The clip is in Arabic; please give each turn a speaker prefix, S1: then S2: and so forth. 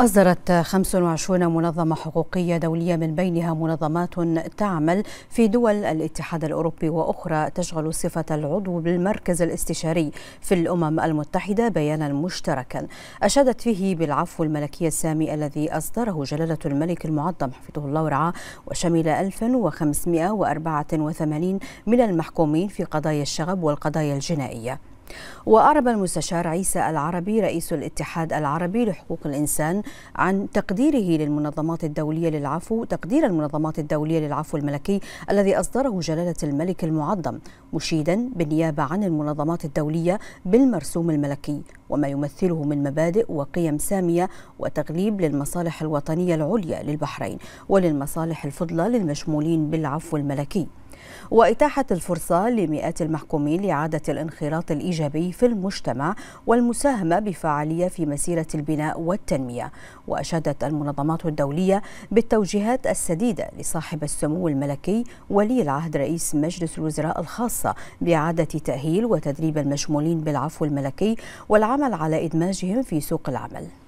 S1: أصدرت 25 منظمة حقوقية دولية من بينها منظمات تعمل في دول الاتحاد الأوروبي وأخرى تشغل صفة العضو بالمركز الاستشاري في الأمم المتحدة بيانا مشتركا أشادت فيه بالعفو الملكي السامي الذي أصدره جلالة الملك المعظم حفظه الله ورعاه وشمل 1584 من المحكومين في قضايا الشغب والقضايا الجنائية وأعرب المستشار عيسى العربي رئيس الاتحاد العربي لحقوق الإنسان عن تقديره للمنظمات الدولية للعفو تقدير المنظمات الدولية للعفو الملكي الذي أصدره جلالة الملك المعظم مشيدا بالنيابة عن المنظمات الدولية بالمرسوم الملكي وما يمثله من مبادئ وقيم سامية وتغليب للمصالح الوطنية العليا للبحرين وللمصالح الفضلى للمشمولين بالعفو الملكي وإتاحة الفرصة لمئات المحكومين لإعادة الانخراط الإيجابي في المجتمع والمساهمة بفعالية في مسيرة البناء والتنمية وأشادت المنظمات الدولية بالتوجيهات السديدة لصاحب السمو الملكي ولي العهد رئيس مجلس الوزراء الخاصة بإعادة تأهيل وتدريب المشمولين بالعفو الملكي والعمل على إدماجهم في سوق العمل